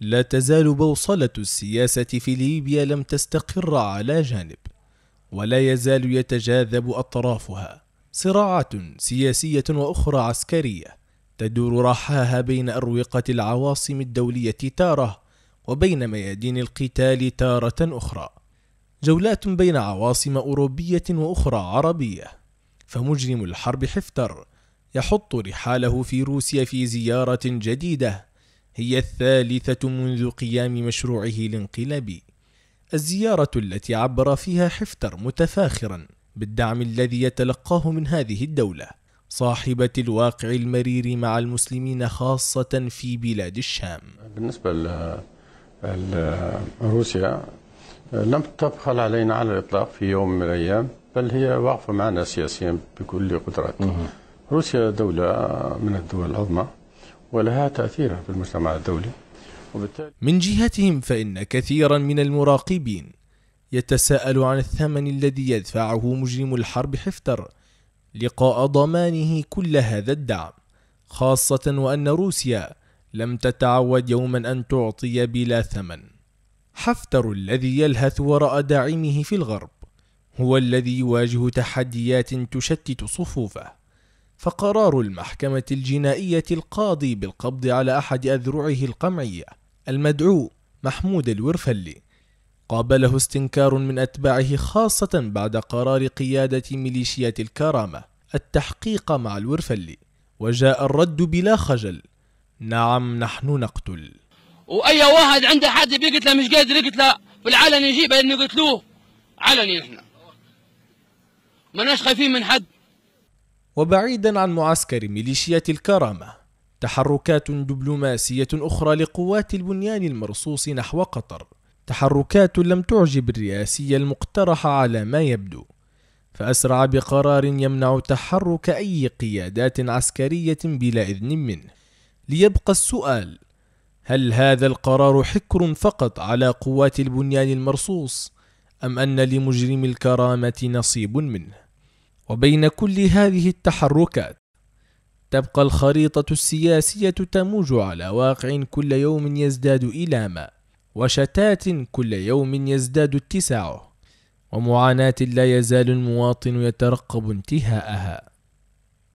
لا تزال بوصلة السياسة في ليبيا لم تستقر على جانب، ولا يزال يتجاذب أطرافها صراعات سياسية وأخرى عسكرية تدور رحاها بين أروقة العواصم الدولية تارة وبين ميادين القتال تارة أخرى، جولات بين عواصم أوروبية وأخرى عربية، فمجرم الحرب حفتر يحط رحاله في روسيا في زيارة جديدة هي الثالثة منذ قيام مشروعه الانقلابي الزيارة التي عبر فيها حفتر متفاخرا بالدعم الذي يتلقاه من هذه الدولة صاحبة الواقع المرير مع المسلمين خاصة في بلاد الشام بالنسبة لروسيا لم تبخل علينا على الإطلاق في يوم من الأيام بل هي واقفة معنا سياسيا بكل قدراتها روسيا دولة من الدول العظمى ولها تأثير في المجتمع الدولي وبالتالي من جهتهم فإن كثيرا من المراقبين يتساءل عن الثمن الذي يدفعه مجرم الحرب حفتر لقاء ضمانه كل هذا الدعم خاصة وأن روسيا لم تتعود يوما أن تعطي بلا ثمن حفتر الذي يلهث وراء داعمه في الغرب هو الذي يواجه تحديات تشتت صفوفه فقرار المحكمة الجنائية القاضي بالقبض على أحد أذرعه القمعية المدعو محمود الورفلي قابله استنكار من أتباعه خاصة بعد قرار قيادة ميليشيات الكرامة التحقيق مع الورفلي وجاء الرد بلا خجل نعم نحن نقتل وأي واحد عنده حد بيقتله مش قادر يقتله بالعلن يجيبه انه يقتلوه علني نحن ماناش خايفين من حد وبعيدا عن معسكر ميليشيات الكرامة تحركات دبلوماسية أخرى لقوات البنيان المرصوص نحو قطر تحركات لم تعجب الرئاسية المقترحة على ما يبدو فأسرع بقرار يمنع تحرك أي قيادات عسكرية بلا إذن منه ليبقى السؤال هل هذا القرار حكر فقط على قوات البنيان المرصوص أم أن لمجرم الكرامة نصيب منه وبين كل هذه التحركات تبقى الخريطة السياسية تموج على واقع كل يوم يزداد إلاما وشتات كل يوم يزداد اتساعه ومعاناة لا يزال المواطن يترقب انتهاءها